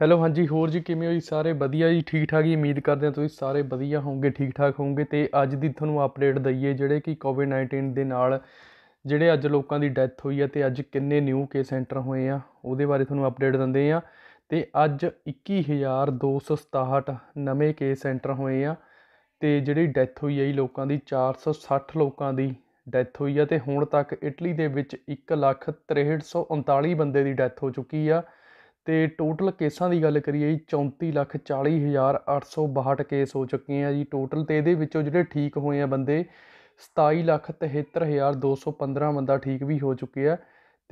hello ਹਾਂਜੀ ਹੋਰ ਜੀ ਕਿਵੇਂ ਹੋ ਜੀ ਸਾਰੇ ਵਧੀਆ ਜੀ ਠੀਕ ਠਾਕ ਜੀ ਉਮੀਦ ਕਰਦੇ ਹਾਂ ਤੁਸੀਂ ਸਾਰੇ ਵਧੀਆ ਹੋਵੋਗੇ ਠੀਕ ਠਾਕ ਹੋਵੋਗੇ ਤੇ ਅੱਜ ਦੀ ਤੁਹਾਨੂੰ ਅਪਡੇਟ ਦਈਏ ਜਿਹੜੇ ਕਿ ਕੋਵਿਡ-19 ਦੇ ਨਾਲ ਜਿਹੜੇ ਅੱਜ ਲੋਕਾਂ ਦੀ ਡੈਥ ਹੋਈ ਹੈ ਤੇ ਅੱਜ ਕਿੰਨੇ ਨਿਊ ਕੇਸ ਐਂਟਰ ਹੋਏ ਆ ਉਹਦੇ ਬਾਰੇ ਤੁਹਾਨੂੰ ਅਪਡੇਟ ਦਿੰਦੇ ਆ ਤੇ ਅੱਜ 21267 ਨਵੇਂ ਕੇਸ ਐਂਟਰ ਹੋਏ ਆ ਤੇ ਜਿਹੜੀ ਡੈਥ ਹੋਈ ਹੈ ਲੋਕਾਂ ਦੀ 460 ਲੋਕਾਂ ਦੀ ਡੈਥ ਹੋਈ ਆ ਤੇ ਹੁਣ ਤੱਕ ਇਟਲੀ ਦੇ ਵਿੱਚ 163139 ਬੰਦੇ ਦੀ ਡੈਥ ਹੋ ਚੁੱਕੀ ਆ ਤੇ ਟੋਟਲ ਕੇਸਾਂ ਦੀ ਗੱਲ ਕਰੀਏ ਜੀ 34,40,862 ਕੇਸ ਹੋ ਚੁੱਕੇ ਆ ਜੀ ਟੋਟਲ ਤੇ ਇਹਦੇ ਵਿੱਚੋਂ ਜਿਹੜੇ ਠੀਕ ਹੋਏ ਆ ਬੰਦੇ 27,73,215 ਬੰਦਾ ਠੀਕ ਵੀ ਹੋ ਚੁੱਕੇ ਆ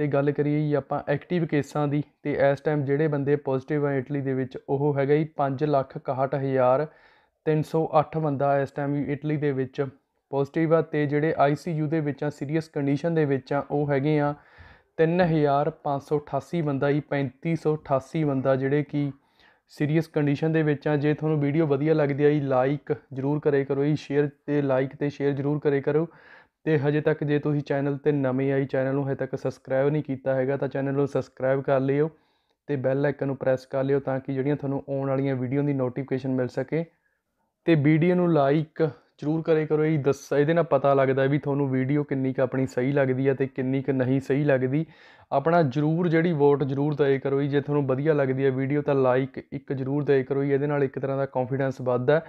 ਤੇ ਗੱਲ ਕਰੀਏ ਜੀ ਆਪਾਂ ਐਕਟਿਵ ਕੇਸਾਂ ਦੀ ਤੇ ਇਸ ਟਾਈਮ ਜਿਹੜੇ ਬੰਦੇ ਪੋਜ਼ਿਟਿਵ ਆ ਇਟਲੀ ਦੇ ਵਿੱਚ ਉਹ ਹੈਗਾ ਜੀ 5,61,308 ਬੰਦਾ ਇਸ ਟਾਈਮ ਵੀ ਇਟਲੀ ਦੇ ਵਿੱਚ ਪੋਜ਼ਿਟਿਵ ਆ ਤੇ ਜਿਹੜੇ ਆਈਸੀਯੂ ਦੇ ਵਿੱਚ ਆ ਸੀਰੀਅਸ ਕੰਡੀਸ਼ਨ ਦੇ ਵਿੱਚ ਆ ਉਹ ਹੈਗੇ ਆ 3588 ਬੰਦਾ ਹੀ 3588 ਬੰਦਾ ਜਿਹੜੇ ਕਿ ਸੀਰੀਅਸ ਕੰਡੀਸ਼ਨ ਦੇ ਵਿੱਚ ਆ ਜੇ ਤੁਹਾਨੂੰ ਵੀਡੀਓ ਵਧੀਆ ਲੱਗਦੀ ਆ ਜੀ ਲਾਈਕ ਜਰੂਰ ਕਰੇ ਕਰੋ ਜੀ ਸ਼ੇਅਰ ਤੇ ਲਾਈਕ ਤੇ ਸ਼ੇਅਰ ਜਰੂਰ ਕਰੇ ਕਰੋ ਤੇ ਹਜੇ ਤੱਕ ਜੇ ਤੁਸੀਂ ਚੈਨਲ ਤੇ ਨਵੇਂ ਆਈ ਚੈਨਲ ਨੂੰ ਹਜੇ ਤੱਕ ਸਬਸਕ੍ਰਾਈਬ ਨਹੀਂ ਕੀਤਾ ਹੈਗਾ ਤਾਂ ਚੈਨਲ ਨੂੰ ਸਬਸਕ੍ਰਾਈਬ ਕਰ ਲਿਓ ਤੇ ਬੈਲ ਆਈਕਨ ਨੂੰ ਪ੍ਰੈਸ ਕਰ ਲਿਓ ਤਾਂ ਕਿ ਜਿਹੜੀਆਂ ਤੁਹਾਨੂੰ ਆਉਣ ਵਾਲੀਆਂ ਵੀਡੀਓ ਦੀ ਨੋਟੀਫਿਕੇਸ਼ਨ ਮਿਲ ਸਕੇ ਤੇ ਵੀਡੀਓ ਨੂੰ ਲਾਈਕ ਜ਼ਰੂਰ ਕਰੇ ਕਰੋ ਇਹ ਦੱਸ ਇਹਦੇ ਨਾਲ ਪਤਾ ਲੱਗਦਾ ਵੀ ਤੁਹਾਨੂੰ ਵੀਡੀਓ ਕਿੰਨੀ ਕੁ ਆਪਣੀ ਸਹੀ ਲੱਗਦੀ ਹੈ ਤੇ ਕਿੰਨੀ ਕੁ ਨਹੀਂ ਸਹੀ ਲੱਗਦੀ ਆਪਣਾ ਜ਼ਰੂਰ ਜਿਹੜੀ ਵੋਟ ਜ਼ਰੂਰ ਦਏ ਕਰੋ ਜੇ ਤੁਹਾਨੂੰ ਵਧੀਆ ਲੱਗਦੀ ਹੈ ਵੀਡੀਓ ਤਾਂ ਲਾਈਕ ਇੱਕ ਜ਼ਰੂਰ ਦਏ ਕਰੋ ਇਹਦੇ ਨਾਲ ਇੱਕ ਤਰ੍ਹਾਂ ਦਾ ਕੌਨਫੀਡੈਂਸ ਵੱਧਦਾ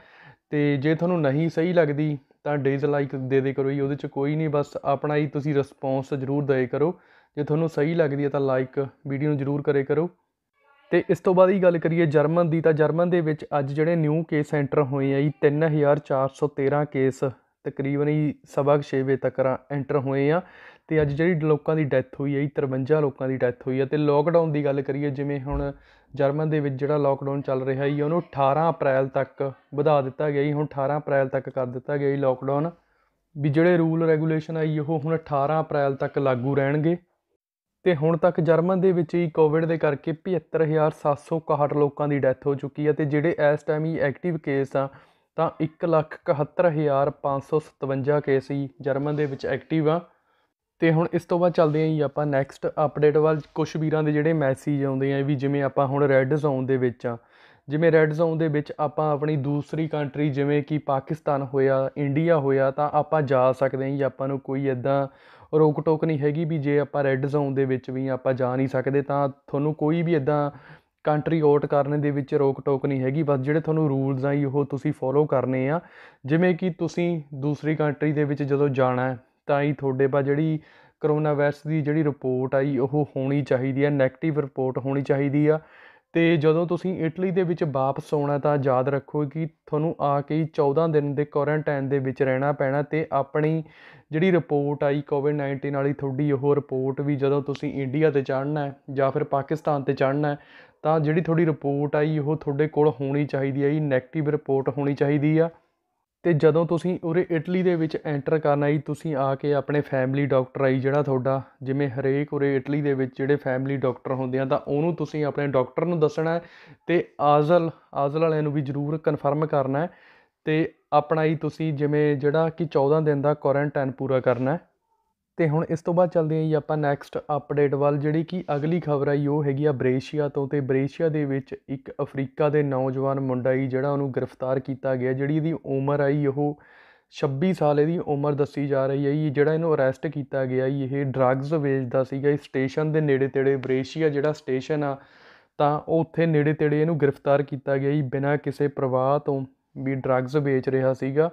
ਤੇ ਜੇ ਤੁਹਾਨੂੰ ਨਹੀਂ ਸਹੀ ਲੱਗਦੀ ਤਾਂ ਡਿਸਲਾਈਕ ਦੇ ਦੇ ਕਰੋ ਜੀ ਉਹਦੇ 'ਚ ਕੋਈ ਨਹੀਂ ਬਸ ਆਪਣਾ ਹੀ ਤੁਸੀਂ ਰਿਸਪੌਂਸ ਜ਼ਰੂਰ ਦਏ ਕਰੋ ਜੇ ਤੁਹਾਨੂੰ ਸਹੀ ਲੱਗਦੀ ਹੈ ਤਾਂ ਲਾਈਕ ਵੀਡੀਓ ਨੂੰ ਜ਼ਰੂਰ ਕਰੇ ਕਰੋ ਤੇ ਇਸ ਤੋਂ ਬਾਅਦ ਹੀ ਗੱਲ ਕਰੀਏ ਜਰਮਨ ਦੀ ਤਾਂ ਜਰਮਨ ਦੇ ਵਿੱਚ ਅੱਜ ਜਿਹੜੇ ਨਿਊ ਕੇਸ ਐਂਟਰ ਹੋਏ ਆ ਜੀ 3413 ਕੇਸ ਤਕਰੀਬਨ ਹੀ ਸਵਾ 6 ਵਜੇ ਤੱਕ ਐਂਟਰ ਹੋਏ ਆ ਤੇ ਅੱਜ ਜਿਹੜੀ ਲੋਕਾਂ ਦੀ ਡੈਥ ਹੋਈ ਹੈ 53 ਲੋਕਾਂ ਦੀ ਡੈਥ ਹੋਈ ਹੈ ਤੇ ਲੋਕਡਾਊਨ ਦੀ ਗੱਲ ਕਰੀਏ ਜਿਵੇਂ ਹੁਣ ਜਰਮਨ ਦੇ ਵਿੱਚ ਜਿਹੜਾ ਲੋਕਡਾਊਨ ਚੱਲ ਰਿਹਾ ਹੈ ਉਹਨੂੰ 18 ਅਪ੍ਰੈਲ ਤੱਕ ਵਧਾ ਦਿੱਤਾ ਗਿਆ ਹੈ ਹੁਣ 18 ਅਪ੍ਰੈਲ ਤੱਕ ਕਰ ਦਿੱਤਾ ਗਿਆ ਹੈ ਲੋਕਡਾਊਨ ਵੀ ਜਿਹੜੇ ਰੂਲ ਰੈਗੂਲੇਸ਼ਨ ਆਈ ਉਹ ਹੁਣ 18 ਅਪ੍ਰੈਲ ਤੱਕ ਲਾਗੂ ਰਹਿਣਗੇ ਤੇ ਹੁਣ ਤੱਕ ਜਰਮਨ ਦੇ ਵਿੱਚ ਹੀ ਕੋਵਿਡ ਦੇ ਕਰਕੇ 75761 ਲੋਕਾਂ ਦੀ ਡੈਥ ਹੋ ਚੁੱਕੀ ਹੈ ਤੇ ਜਿਹੜੇ ਇਸ ਟਾਈਮ ਹੀ ਐਕਟਿਵ ਕੇਸ ਆ ਤਾਂ 171557 ਕੇਸ ਹੀ ਜਰਮਨ ਦੇ ਵਿੱਚ ਐਕਟਿਵ ਆ ਤੇ ਹੁਣ ਇਸ ਤੋਂ ਬਾਅਦ ਚੱਲਦੇ ਆਂ ਜੀ ਆਪਾਂ ਨੈਕਸਟ ਅਪਡੇਟ ਵੱਲ ਕੁਝ ਵੀਰਾਂ ਦੇ ਜਿਹੜੇ ਮੈਸੇਜ ਆਉਂਦੇ ਆ ਵੀ ਜਿਵੇਂ ਆਪਾਂ ਹੁਣ ਰੈੱਡ ਜ਼ੋਨ ਦੇ ਵਿੱਚ ਆ ਜਿਵੇਂ ਰੈੱਡ ਜ਼ੋਨ ਦੇ ਵਿੱਚ ਆਪਾਂ ਆਪਣੀ ਦੂਸਰੀ ਕੰਟਰੀ ਜਿਵੇਂ ਕਿ ਪਾਕਿਸਤਾਨ ਹੋਇਆ ਇੰਡੀਆ ਹੋਇਆ ਤਾਂ ਆਪਾਂ ਜਾ ਸਕਦੇ ਹਾਂ ਜੀ ਆਪਾਂ ਨੂੰ ਕੋਈ ਐਦਾਂ ਰੋਕ ਟੋਕ ਨਹੀਂ ਹੈਗੀ ਵੀ ਜੇ ਆਪਾਂ ਰੈੱਡ ਜ਼ੋਨ ਦੇ ਵਿੱਚ ਵੀ ਆਪਾਂ ਜਾ ਨਹੀਂ ਸਕਦੇ ਤਾਂ ਤੁਹਾਨੂੰ ਕੋਈ ਵੀ ਐਦਾਂ ਕੰਟਰੀ ਆਊਟ ਕਰਨ ਦੇ ਵਿੱਚ ਰੋਕ ਟੋਕ ਨਹੀਂ ਹੈਗੀ ਬਸ ਜਿਹੜੇ ਤੁਹਾਨੂੰ ਰੂਲਸ ਆ ਉਹ ਤੁਸੀਂ ਫੋਲੋ ਕਰਨੇ ਆ ਜਿਵੇਂ ਕਿ ਤੁਸੀਂ ਦੂਸਰੀ ਕੰਟਰੀ ਦੇ ਵਿੱਚ ਜਦੋਂ ਜਾਣਾ ਤਾਂ ਹੀ ਤੁਹਾਡੇ ਪਾ ਜਿਹੜੀ ਕਰੋਨਾ ਵਾਇਰਸ ਦੀ ਜਿਹੜੀ ਰਿਪੋਰਟ ਆਈ ਉਹ ਹੋਣੀ ਚਾਹੀਦੀ ਆ ਨੈਗੇਟਿਵ ਰਿਪੋਰਟ ਹੋਣੀ ਚਾਹੀਦੀ ਆ ਤੇ ਜਦੋਂ ਤੁਸੀਂ ਇਟਲੀ ਦੇ ਵਿੱਚ ਵਾਪਸ ਆਉਣਾ ਤਾਂ ਯਾਦ ਰੱਖੋ ਕਿ ਤੁਹਾਨੂੰ ਆ ਕੇ 14 ਦਿਨ ਦੇ ਕੁਆਰੰਟਾਈਨ ਦੇ ਵਿੱਚ ਰਹਿਣਾ ਪੈਣਾ ਤੇ ਆਪਣੀ ਜਿਹੜੀ ਰਿਪੋਰਟ ਆਈ ਕੋਵਿਡ 19 ਵਾਲੀ ਤੁਹਾਡੀ ਉਹ ਰਿਪੋਰਟ ਵੀ ਜਦੋਂ ਤੁਸੀਂ ਇੰਡੀਆ 'ਤੇ ਚੜ੍ਹਨਾ ਹੈ ਜਾਂ ਫਿਰ ਪਾਕਿਸਤਾਨ 'ਤੇ ਚੜ੍ਹਨਾ ਹੈ ਤਾਂ ਜਿਹੜੀ ਤੁਹਾਡੀ ਰਿਪੋਰਟ ਆਈ ਉਹ ਤੁਹਾਡੇ ਕੋਲ ਹੋਣੀ ਚਾਹੀਦੀ ਹੈ ਜੀ 네ਗੇਟਿਵ ਰਿਪੋਰਟ ਹੋਣੀ ਚਾਹੀਦੀ ਆ ਤੇ ਜਦੋਂ ਤੁਸੀਂ ਉਰੇ ਇਟਲੀ ਦੇ ਵਿੱਚ ਐਂਟਰ ਕਰਨਾ ਜੀ ਤੁਸੀਂ ਆ ਕੇ ਆਪਣੇ ਫੈਮਿਲੀ ਡਾਕਟਰ ਆਈ ਜਿਹੜਾ ਤੁਹਾਡਾ ਜਿਵੇਂ ਹਰੇਕ ਉਰੇ ਇਟਲੀ ਦੇ ਵਿੱਚ ਜਿਹੜੇ ਫੈਮਿਲੀ ਡਾਕਟਰ ਹੁੰਦੇ ਆ ਤਾਂ ਉਹਨੂੰ ਤੁਸੀਂ ਆਪਣੇ ਡਾਕਟਰ ਨੂੰ ਦੱਸਣਾ ਤੇ ਆਜ਼ਲ ਆਜ਼ਲ ਵਾਲਿਆਂ ਨੂੰ ਵੀ ਜ਼ਰੂਰ ਕਨਫਰਮ ਕਰਨਾ ਤੇ ਆਪਣਾ ਹੀ ਤੁਸੀਂ ਜਿਵੇਂ ਜਿਹੜਾ ਕਿ 14 ਦਿਨ ਦਾ ਕੁਆਰੰਟਾਈਨ ਪੂਰਾ ਕਰਨਾ ਹੈ ਤੇ ਹੁਣ ਇਸ ਤੋਂ ਬਾਅਦ ਚੱਲਦੇ ਹਾਂ ਜੀ ਆਪਾਂ ਨੈਕਸਟ ਅਪਡੇਟ ਵੱਲ ਜਿਹੜੀ ਕਿ ਅਗਲੀ ਖਬਰ ਆਈ ਉਹ ਹੈਗੀ ਆ ਬ੍ਰੇਸ਼ੀਆ ਤੋਂ ਤੇ ਬ੍ਰੇਸ਼ੀਆ ਦੇ ਵਿੱਚ ਇੱਕ ਅਫਰੀਕਾ ਦੇ ਨੌਜਵਾਨ ਮੁੰਡਾ ਹੀ ਜਿਹੜਾ ਉਹਨੂੰ ਗ੍ਰਿਫਤਾਰ ਕੀਤਾ ਗਿਆ ਜਿਹੜੀ ਇਹਦੀ ਉਮਰ ਆਈ ਉਹ 26 ਸਾਲ ਇਹਦੀ ਉਮਰ ਦੱਸੀ ਜਾ ਰਹੀ ਹੈ ਜੀ ਜਿਹੜਾ ਇਹਨੂੰ ਅਰੈਸਟ ਕੀਤਾ ਗਿਆ ਇਹ ਡਰੱਗਸ ਵੇਚਦਾ ਸੀਗਾ ਇਸ ਸਟੇਸ਼ਨ ਦੇ ਨੇੜੇ ਤੇੜੇ ਬ੍ਰੇਸ਼ੀਆ ਜਿਹੜਾ ਸਟੇਸ਼ਨ ਆ ਤਾਂ ਉੱਥੇ ਨੇੜੇ ਤੇੜੇ ਇਹਨੂੰ ਗ੍ਰਿਫਤਾਰ ਕੀਤਾ ਗਿਆ ਜੀ ਬਿਨਾਂ ਕਿਸੇ ਪ੍ਰਵਾਹ ਤੋਂ ਵੀ ਡਰੱਗਸ ਵੇਚ ਰਿਹਾ ਸੀਗਾ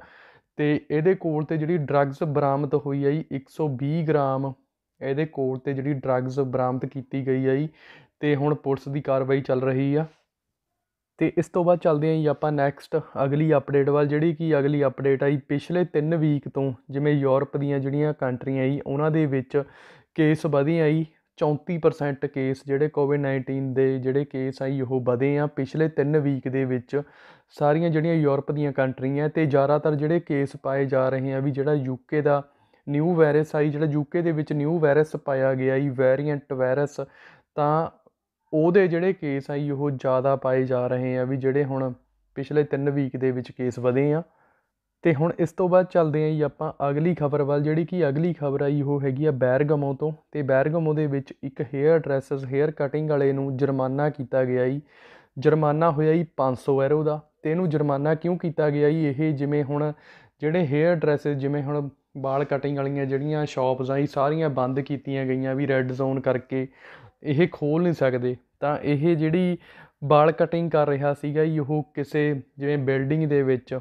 ਤੇ ਇਹਦੇ ਕੋਲ ਤੇ ਜਿਹੜੀ ਡਰੱਗਸ ਬਰਾਮਦ ਹੋਈ ਹੈ 120 ਗ੍ਰਾਮ ਇਹਦੇ ਕੋਲ ਤੇ ਜਿਹੜੀ ਡਰੱਗਸ ਬਰਾਮਦ ਕੀਤੀ ਗਈ ਹੈ ਤੇ ਹੁਣ ਪੁਲਿਸ ਦੀ ਕਾਰਵਾਈ ਚੱਲ ਰਹੀ ਆ ਤੇ ਇਸ ਤੋਂ ਬਾਅਦ ਚੱਲਦੇ ਆਂ ਜੀ ਆਪਾਂ ਨੈਕਸਟ ਅਗਲੀ ਅਪਡੇਟ ਵੱਲ ਜਿਹੜੀ ਕਿ ਅਗਲੀ ਅਪਡੇਟ ਆਈ ਪਿਛਲੇ 3 ਵੀਕ ਤੋਂ ਜਿਵੇਂ ਯੂਰਪ ਦੀਆਂ ਜਿਹੜੀਆਂ ਕੰਟਰੀਆਂ ਆਈ ਉਹਨਾਂ ਦੇ ਵਿੱਚ ਕੇਸ ਵਧੀਆਂ ਆਈ 34% ਕੇਸ ਜਿਹੜੇ ਕੋਵਿਡ-19 ਦੇ ਜਿਹੜੇ ਕੇਸ ਆਈ ਉਹ ਵਧੇ ਆ ਪਿਛਲੇ 3 ਵੀਕ ਦੇ ਵਿੱਚ ਸਾਰੀਆਂ ਜਿਹੜੀਆਂ ਯੂਰਪ ਦੀਆਂ ਕੰਟਰੀਆਂ ਤੇ ਜ਼ਿਆਦਾਤਰ ਜਿਹੜੇ ਕੇਸ ਪਾਏ ਜਾ ਰਹੇ ਆ ਵੀ ਜਿਹੜਾ ਯੂਕੇ ਦਾ ਨਿਊ ਵਾਇਰਸ ਆਈ ਜਿਹੜਾ ਯੂਕੇ ਦੇ ਵਿੱਚ ਨਿਊ ਵਾਇਰਸ ਪਾਇਆ ਗਿਆ ਈ ਵੈਰੀਐਂਟ ਵਾਇਰਸ ਤਾਂ ਉਹਦੇ ਜਿਹੜੇ ਕੇਸ ਆਈ ਉਹ ਜ਼ਿਆਦਾ ਪਾਏ ਜਾ ਰਹੇ ਆ ਵੀ ਜਿਹੜੇ ਹੁਣ ਪਿਛਲੇ 3 ਵੀਕ ਦੇ ਵਿੱਚ ਕੇਸ ਵਧੇ ਆ ਤੇ ਹੁਣ ਇਸ ਤੋਂ ਬਾਅਦ ਚੱਲਦੇ ਆਂ ਜੀ ਆਪਾਂ ਅਗਲੀ ਖਬਰ ਵੱਲ ਜਿਹੜੀ ਕਿ ਅਗਲੀ ਖਬਰ ਆਈ ਉਹ ਹੈਗੀ ਆ ਬੈਰਗਮੋ ਤੋਂ ਤੇ ਬੈਰਗਮੋ ਦੇ ਵਿੱਚ ਇੱਕ ਹੇਅਰ ਡਰੈਸਸ ਹੇਅਰ ਕਟਿੰਗ ਵਾਲੇ ਨੂੰ ਜੁਰਮਾਨਾ ਕੀਤਾ ਗਿਆ ਜੀ ਜੁਰਮਾਨਾ ਹੋਇਆ ਜੀ 500 ਐਰੋ ਦਾ ਤੇ ਇਹਨੂੰ ਜੁਰਮਾਨਾ ਕਿਉਂ ਕੀਤਾ ਗਿਆ ਜੀ ਇਹ ਜਿਵੇਂ ਹੁਣ ਜਿਹੜੇ ਹੇਅਰ ਡਰੈਸਸ ਜਿਵੇਂ ਹੁਣ ਵਾਲ ਕਟਿੰਗ ਵਾਲੀਆਂ ਜਿਹੜੀਆਂ ਸ਼ਾਪਸ ਆਈ ਸਾਰੀਆਂ ਬੰਦ ਕੀਤੀਆਂ ਗਈਆਂ ਵੀ ਰੈੱਡ ਜ਼ੋਨ ਕਰਕੇ ਇਹ ਖੋਲ ਨਹੀਂ ਸਕਦੇ ਤਾਂ ਇਹ ਜਿਹੜੀ ਵਾਲ ਕਟਿੰਗ ਕਰ ਰਿਹਾ ਸੀਗਾ ਜੀ ਉਹ ਕਿਸੇ ਜਿਵੇਂ ਬਿਲਡਿੰਗ ਦੇ ਵਿੱਚ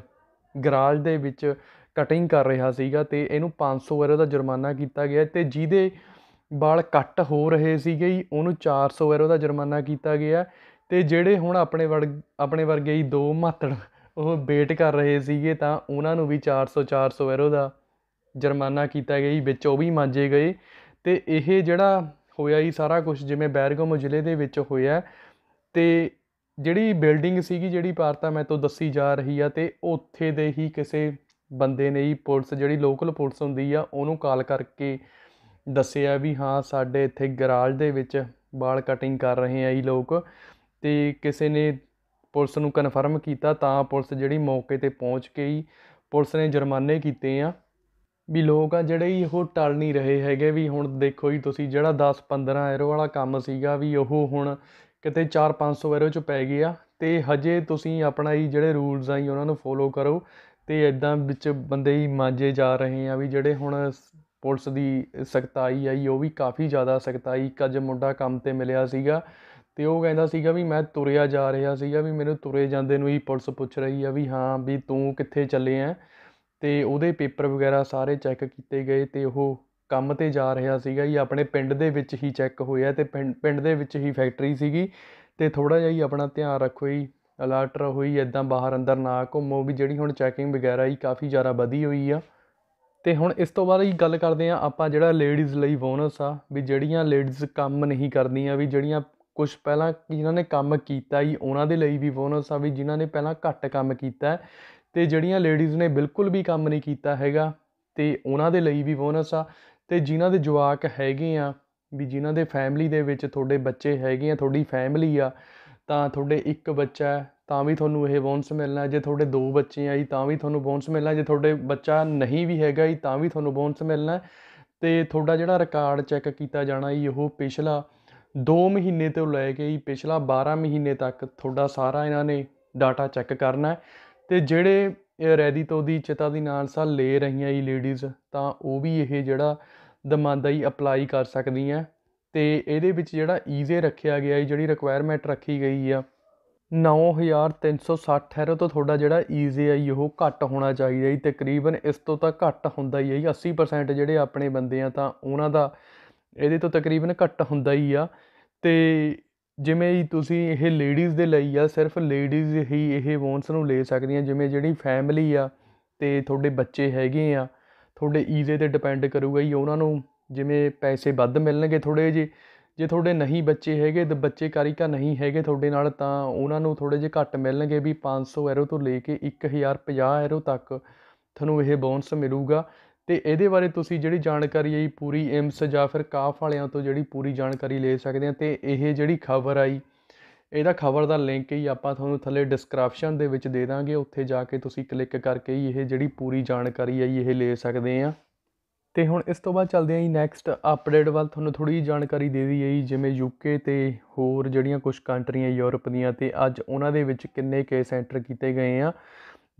ਗਰਾਜ ਦੇ ਵਿੱਚ ਕਟਿੰਗ ਕਰ ਰਿਹਾ ਸੀਗਾ ਤੇ ਇਹਨੂੰ 500 ਯੂਰੋ ਦਾ ਜੁਰਮਾਨਾ ਕੀਤਾ ਗਿਆ ਤੇ ਜਿਹਦੇ ਵਾਲ ਕੱਟ ਹੋ ਰਹੇ ਸੀਗੇ ਉਹਨੂੰ 400 ਯੂਰੋ ਦਾ ਜੁਰਮਾਨਾ ਕੀਤਾ ਗਿਆ ਤੇ ਜਿਹੜੇ ਹੁਣ ਆਪਣੇ ਵੜ ਆਪਣੇ ਵਰਗੇ ਹੀ ਦੋ ਮਾਤੜ ਉਹ ਵੇਟ ਕਰ ਰਹੇ ਸੀਗੇ ਤਾਂ ਉਹਨਾਂ ਨੂੰ ਵੀ 400 400 ਯੂਰੋ ਦਾ ਜੁਰਮਾਨਾ ਕੀਤਾ ਗਿਆ ਵਿੱਚ ਉਹ ਵੀ ਮਾਂਜੇ ਗਏ ਤੇ ਇਹ ਜਿਹੜਾ ਹੋਇਆ ਹੀ ਸਾਰਾ ਕੁਝ ਜਿਵੇਂ ਬੈਰਗਮ ਜ਼ਿਲ੍ਹੇ ਦੇ ਵਿੱਚ ਹੋਇਆ ਤੇ ਜਿਹੜੀ ਬਿਲਡਿੰਗ ਸੀਗੀ ਜਿਹੜੀ ਪਾਰਤਾ ਮੈਂ ਤੋਂ ਦੱਸੀ ਜਾ ਰਹੀ ਆ ਤੇ ਉੱਥੇ ਦੇ ਹੀ ਕਿਸੇ ਬੰਦੇ ਨੇ ਹੀ ਪੁਲਿਸ ਜਿਹੜੀ ਲੋਕਲ ਪੁਲਿਸ ਹੁੰਦੀ ਆ ਉਹਨੂੰ ਕਾਲ ਕਰਕੇ ਦੱਸਿਆ ਵੀ ਹਾਂ ਸਾਡੇ ਇੱਥੇ ਗਰਾਜ ਦੇ ਵਿੱਚ ਵਾਲ ਕਟਿੰਗ ਕਰ ਰਹੇ ਆ ਇਹ ਲੋਕ ਤੇ ਕਿਸੇ ਨੇ ਪੁਲਿਸ ਨੂੰ ਕਨਫਰਮ ਕੀਤਾ ਤਾਂ ਪੁਲਿਸ ਜਿਹੜੀ ਮੌਕੇ ਤੇ ਪਹੁੰਚ ਕੇ ਹੀ ਪੁਲਿਸ ਨੇ ਜੁਰਮਾਨੇ ਕੀਤੇ ਆ ਵੀ ਲੋਕ ਆ ਜਿਹੜੇ ਇਹੋ ਟਲ ਨਹੀਂ ਰਹੇ ਹੈਗੇ ਵੀ ਹੁਣ ਦੇਖੋ ਜੀ ਤੁਸੀਂ ਜਿਹੜਾ 10 15 ਐਰੋ ਵਾਲਾ ਕੰਮ ਸੀਗਾ ਵੀ ਉਹ ਹੁਣ ਕਿਤੇ 4-500 ਐਰੋ ਚ ਪੈ ਗਈ ਆ ਤੇ ਹਜੇ ਤੁਸੀਂ ਆਪਣਾ ਹੀ ਜਿਹੜੇ ਰੂਲਸ ਆਈ ਉਹਨਾਂ ਨੂੰ ਫੋਲੋ ਕਰੋ ਤੇ ਇਦਾਂ ਵਿੱਚ ਬੰਦੇ ਹੀ ਮਾਂਜੇ ਜਾ ਰਹੇ ਆ ਵੀ ਜਿਹੜੇ ਹੁਣ ਪੁਲਿਸ ਦੀ ਸਖਤਾਈ ਆਈ ਉਹ ਵੀ ਕਾਫੀ ਜ਼ਿਆਦਾ ਸਖਤਾਈ ਕੱਜ ਮੁੰਡਾ ਕੰਮ ਤੇ ਮਿਲਿਆ ਸੀਗਾ ਤੇ ਉਹ ਕਹਿੰਦਾ ਸੀਗਾ ਵੀ ਮੈਂ ਤੁਰਿਆ ਜਾ ਰਿਹਾ ਸੀਗਾ ਵੀ ਮੈਨੂੰ ਤੁਰੇ ਜਾਂਦੇ ਨੂੰ ਹੀ ਪੁਲਿਸ ਪੁੱਛ ਰਹੀ ਆ ਵੀ ਹਾਂ ਵੀ ਤੂੰ ਕਿੱਥੇ ਚੱਲੇ ਆ ਤੇ ਉਹਦੇ ਪੇਪਰ ਵਗੈਰਾ ਸਾਰੇ ਚੈੱਕ ਕੀਤੇ ਗਏ ਤੇ ਉਹ ਕੰਮ 'ਤੇ ਜਾ ਰਿਹਾ ਸੀਗਾ ਜੀ ਆਪਣੇ ਪਿੰਡ ਦੇ ਵਿੱਚ ਹੀ ਚੈੱਕ ਹੋਇਆ ਤੇ ਪਿੰਡ ਪਿੰਡ ਦੇ ਵਿੱਚ ਹੀ ਫੈਕਟਰੀ ਸੀਗੀ ਤੇ ਥੋੜਾ ਜਿਹਾ ਹੀ ਆਪਣਾ ਧਿਆਨ ਰੱਖੋ ਜੀ ਅਲਰਟ ਰਹੋ ਜੀ ਇਦਾਂ ਬਾਹਰ ਅੰਦਰ ਨਾ ਘੁੰਮੋ ਵੀ ਜਿਹੜੀ ਹੁਣ ਚੈਕਿੰਗ ਵਗੈਰਾ ਹੀ ਕਾਫੀ ਜ਼ਿਆਦਾ ਵਧੀ ਹੋਈ ਆ ਤੇ ਹੁਣ ਇਸ ਤੋਂ ਬਾਅਦ ਹੀ ਗੱਲ ਕਰਦੇ ਆ ਆਪਾਂ ਜਿਹੜਾ ਲੇਡੀਜ਼ ਲਈ ਬੋਨਸ ਆ ਵੀ ਜਿਹੜੀਆਂ ਲੇਡੀਜ਼ ਕੰਮ ਨਹੀਂ ਕਰਦੀਆਂ ਵੀ ਜਿਹੜੀਆਂ ਕੁਝ ਪਹਿਲਾਂ ਜਿਨ੍ਹਾਂ ਨੇ ਕੰਮ ਕੀਤਾ ਹੀ ਉਹਨਾਂ ਦੇ ਲਈ ਵੀ ਬੋਨਸ ਆ ਵੀ ਜਿਨ੍ਹਾਂ ਨੇ ਪਹਿਲਾਂ ਘੱਟ ਕੰਮ ਕੀਤਾ ਤੇ ਜਿਹੜੀਆਂ ਲੇਡੀਜ਼ ਨੇ ਬਿਲਕੁਲ ਵੀ ਕੰਮ ਨਹੀਂ ਕੀਤਾ ਹੈਗਾ ਤੇ ਉਹਨਾਂ ਦੇ ਲਈ ਵੀ ਬੋਨਸ ਆ ਤੇ ਜਿਨ੍ਹਾਂ ਦੇ ਜਵਾਕ ਹੈਗੇ ਆ ਵੀ ਜਿਨ੍ਹਾਂ ਦੇ ਫੈਮਿਲੀ ਦੇ ਵਿੱਚ ਤੁਹਾਡੇ ਬੱਚੇ ਹੈਗੇ ਆ ਤੁਹਾਡੀ ਫੈਮਿਲੀ ਆ ਤਾਂ ਤੁਹਾਡੇ ਇੱਕ ਬੱਚਾ ਤਾਂ ਵੀ ਤੁਹਾਨੂੰ ਇਹ ਬੋਨਸ ਮਿਲਣਾ ਜੇ ਤੁਹਾਡੇ ਦੋ ਬੱਚੇ ਆ ਜੀ ਤਾਂ ਵੀ ਤੁਹਾਨੂੰ ਬੋਨਸ ਮਿਲਣਾ ਜੇ ਤੁਹਾਡੇ ਬੱਚਾ ਨਹੀਂ ਵੀ ਹੈਗਾ ਜੀ ਤਾਂ ਵੀ ਤੁਹਾਨੂੰ ਬੋਨਸ ਮਿਲਣਾ ਤੇ ਤੁਹਾਡਾ ਜਿਹੜਾ ਰਿਕਾਰਡ ਚੈੱਕ ਕੀਤਾ ਜਾਣਾ ਜੀ ਉਹ ਪਿਛਲਾ 2 ਮਹੀਨੇ ਤੋਂ ਲੈ ਕੇ ਜੀ ਪਿਛਲਾ 12 ਮਹੀਨੇ ਤੱਕ ਤੁਹਾਡਾ ਸਾਰਾ ਇਹਨਾਂ ਨੇ ਡਾਟਾ ਚੈੱਕ ਕਰਨਾ ਤੇ ਜਿਹੜੇ ਰੈਦੀ ਤੋਂ ਦੀ ਚਿਤਾ ਦੀ ਸਾ ਲੈ ਰਹੀਆਂ ਜੀ ਲੇਡੀਜ਼ ਤਾਂ ਉਹ ਵੀ ਇਹ ਜਿਹੜਾ ਦਮਾਂਦਾ ਹੀ ਅਪਲਾਈ ਕਰ ਸਕਦੀਆਂ ਤੇ ਇਹਦੇ ਵਿੱਚ ਜਿਹੜਾ ਈਜ਼ੇ ਰੱਖਿਆ ਗਿਆ ਹੈ ਜਿਹੜੀ ਰਿਕੁਆਇਰਮੈਂਟ ਰੱਖੀ ਗਈ ਆ 9360 ਹੈਰੋ ਤੋਂ ਤੁਹਾਡਾ ਜਿਹੜਾ ਈਜ਼ੀ ਆ ਇਹੋ ਘੱਟ ਹੋਣਾ ਚਾਹੀਦਾ ਹੈ ਤਕਰੀਬਨ ਇਸ ਤੋਂ ਤਾਂ ਘੱਟ ਹੁੰਦਾ ਹੀ ਹੈ 80% ਜਿਹੜੇ ਆਪਣੇ ਬੰਦੇ ਆ ਤਾਂ ਉਹਨਾਂ ਦਾ ਇਹਦੇ ਤੋਂ ਤਕਰੀਬਨ ਘੱਟ ਹੁੰਦਾ ਹੀ ਆ ਤੇ ਜਿਵੇਂ ਹੀ ਤੁਸੀਂ ਇਹ ਲੇਡੀਜ਼ ਦੇ ਲਈ ਆ ਸਿਰਫ ਲੇਡੀਜ਼ ਹੀ ਇਹ ਵੋਨਸ ਨੂੰ ਲੈ ਸਕਦੀਆਂ ਜਿਵੇਂ ਜਿਹੜੀ ਫੈਮਿਲੀ ਆ ਤੇ ਤੁਹਾਡੇ ਬੱਚੇ ਹੈਗੇ ਆ ਤੁਹਾਡੇ ਈਜ਼ੇ 'ਤੇ ਡਿਪੈਂਡ ਕਰੂਗਾ ਹੀ ਉਹਨਾਂ ਨੂੰ ਜਿਵੇਂ ਪੈਸੇ ਵੱਧ ਮਿਲਣਗੇ ਥੋੜੇ ਜੇ ਜੇ ਤੁਹਾਡੇ ਨਹੀਂ ਬੱਚੇ ਹੈਗੇ ਤਾਂ ਬੱਚੇ ਕਾਰਿਕਾ ਨਹੀਂ ਹੈਗੇ ਤੁਹਾਡੇ ਨਾਲ ਤਾਂ ਉਹਨਾਂ ਨੂੰ ਥੋੜੇ ਜੇ ਘੱਟ ਮਿਲਣਗੇ ਵੀ 500 ਐਰੋ ਤੋਂ ਲੈ ਕੇ 1050 ਐਰੋ ਤੱਕ ਤੁਹਾਨੂੰ ਇਹ ਬੋਨਸ ਮਿਲੂਗਾ ਤੇ ਇਹਦੇ ਬਾਰੇ ਤੁਸੀਂ ਜਿਹੜੀ ਜਾਣਕਾਰੀ ਹੈ ਪੂਰੀ ਏਮਸ ਜਾਂ ਫਿਰ ਕਾਫ ਵਾਲਿਆਂ ਤੋਂ ਜਿਹੜੀ ਪੂਰੀ ਜਾਣਕਾਰੀ ਲੈ ਸਕਦੇ ਆ ਤੇ ਇਹ ਜਿਹੜੀ ਖਬਰ ਆਈ ਇਹਦਾ ਖਬਰ ਦਾ ਲਿੰਕ ਹੀ ਆਪਾਂ ਤੁਹਾਨੂੰ ਥੱਲੇ ਡਿਸਕ੍ਰਿਪਸ਼ਨ ਦੇ ਵਿੱਚ ਦੇ ਦਾਂਗੇ ਉੱਥੇ ਜਾ ਕੇ ਤੁਸੀਂ ਕਲਿੱਕ ਕਰਕੇ ਹੀ ਇਹ ਜਿਹੜੀ ਪੂਰੀ ਜਾਣਕਾਰੀ ਹੈ ਇਹ ਲੈ ਸਕਦੇ ਆ ਤੇ ਹੁਣ ਇਸ ਤੋਂ ਬਾਅਦ ਚੱਲਦੇ ਆਂ ਜੀ ਨੈਕਸਟ ਅਪਡੇਟ ਵੱਲ ਤੁਹਾਨੂੰ ਥੋੜੀ ਜਿਹੀ ਜਾਣਕਾਰੀ ਦੇ ਦਈ ਹੈ ਜਿਵੇਂ ਯੂਕੇ ਤੇ ਹੋਰ ਜਿਹੜੀਆਂ ਕੁਝ ਕੰਟਰੀਆਂ ਯੂਰਪ ਦੀਆਂ ਤੇ ਅੱਜ ਉਹਨਾਂ ਦੇ ਵਿੱਚ ਕਿੰਨੇ ਕੇਸ ਐਂਟਰ ਕੀਤੇ ਗਏ ਆ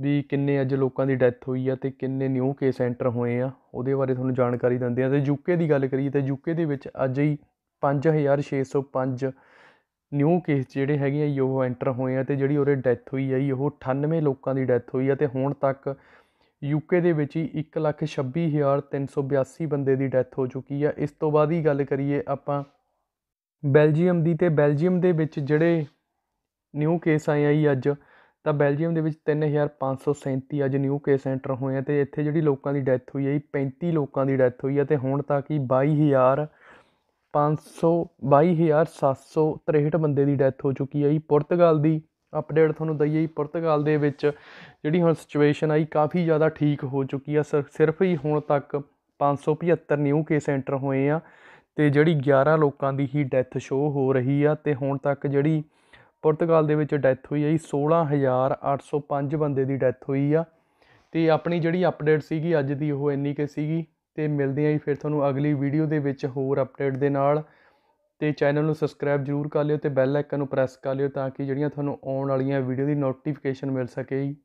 ਵੀ ਕਿੰਨੇ ਅੱਜ ਲੋਕਾਂ ਦੀ ਡੈਥ ਹੋਈ ਆ ਤੇ ਕਿੰਨੇ ਨਿਊ ਕੇਸ ਐਂਟਰ ਹੋਏ ਆ ਉਹਦੇ ਬਾਰੇ ਤੁਹਾਨੂੰ ਜਾਣਕਾਰੀ ਦਿੰਦੇ ਆ ਤੇ ਯੂਕੇ ਦੀ ਗੱਲ ਕਰੀਏ ਤਾਂ ਯੂਕੇ ਦੇ ਵਿੱਚ ਅੱਜ ਹੀ 5605 ਨਿਊ ਕੇਸ ਜਿਹੜੇ ਹੈਗੇ ਆ ਯੋ ਐਂਟਰ ਹੋਏ ਆ ਤੇ ਜਿਹੜੀ ਉਹਦੇ ਡੈਥ ਹੋਈ ਆ ਉਹ 98 ਲੋਕਾਂ ਦੀ ਡੈਥ ਹੋਈ ਆ ਤੇ ਹੁਣ ਤੱਕ ਯੂਕੇ ਦੇ ਵਿੱਚ ਹੀ 126382 ਬੰਦੇ ਦੀ ਡੈਥ ਹੋ ਚੁੱਕੀ ਆ ਇਸ ਤੋਂ ਬਾਅਦ ਹੀ ਗੱਲ ਕਰੀਏ ਆਪਾਂ ਬੈਲਜੀਅਮ ਦੀ ਤੇ ਬੈਲਜੀਅਮ ਦੇ ਵਿੱਚ ਜਿਹੜੇ ਨਿਊ ਕੇਸ ਆਏ ਆ ਜੀ ਅੱਜ ਤਾਂ ਬੈਲਜੀਅਮ ਦੇ ਵਿੱਚ 3537 ਅੱਜ ਨਿਊ ਕੇਸ ਐਂਟਰ ਹੋਏ ਆ ਤੇ ਇੱਥੇ ਜਿਹੜੀ ਲੋਕਾਂ ਦੀ ਡੈਥ ਹੋਈ ਹੈ 35 ਲੋਕਾਂ ਦੀ ਡੈਥ ਹੋਈ ਹੈ ਤੇ ਹੁਣ ਤੱਕ ਹੀ 22000 22763 ਬੰਦੇ ਦੀ ਡੈਥ ਹੋ ਚੁੱਕੀ ਹੈ ਜੀ ਪੁਰਤਗਾਲ ਦੀ ਅਪਡੇਟ ਤੁਹਾਨੂੰ ਦਈਏ ਜੀ ਪੁਰਤਗਾਲ ਦੇ ਵਿੱਚ ਜਿਹੜੀ ਹੁਣ ਸਿਚੁਏਸ਼ਨ ਆਈ ਕਾਫੀ ਜ਼ਿਆਦਾ ਠੀਕ ਹੋ ਚੁੱਕੀ ਆ ਸਿਰਫ ਹੀ ਹੁਣ ਤੱਕ 575 ਨਿਊ ਕੇਸ ਐਂਟਰ ਹੋਏ ਆ ਤੇ ਜਿਹੜੀ 11 ਲੋਕਾਂ ਦੀ ਹੀ ਡੈਥ ਸ਼ੋ ਹੋ ਰਹੀ ਆ ਤੇ ਹੁਣ ਤੱਕ ਜਿਹੜੀ ਪੁਰਤਗਾਲ ਦੇ ਵਿੱਚ ਡੈਥ ਹੋਈ ਹੈ 16805 ਬੰਦੇ ਦੀ ਡੈਥ ਹੋਈ ਆ ਤੇ ਆਪਣੀ ਜਿਹੜੀ ਅਪਡੇਟ ਸੀਗੀ ਅੱਜ ਦੀ ਉਹ ਇੰਨੀ ਕਿ ਸੀਗੀ ਤੇ ਮਿਲਦੇ ਆਂ ਜੀ ਫਿਰ ਤੁਹਾਨੂੰ ਅਗਲੀ ਵੀਡੀਓ ਦੇ ਵਿੱਚ ਹੋਰ ਅਪਡੇਟ ਦੇ ਨਾਲ ਤੇ ਚੈਨਲ ਨੂੰ ਸਬਸਕ੍ਰਾਈਬ ਜਰੂਰ ਕਰ ਲਿਓ ਤੇ ਬੈਲ ਆਈਕਨ ਨੂੰ ਪ੍ਰੈਸ ਕਰ ਲਿਓ ਤਾਂ ਕਿ ਜਿਹੜੀਆਂ ਤੁਹਾਨੂੰ ਆਉਣ ਵਾਲੀਆਂ ਵੀਡੀਓ ਦੀ ਨੋਟੀਫਿਕੇਸ਼ਨ ਮਿਲ ਸਕੇ ਜੀ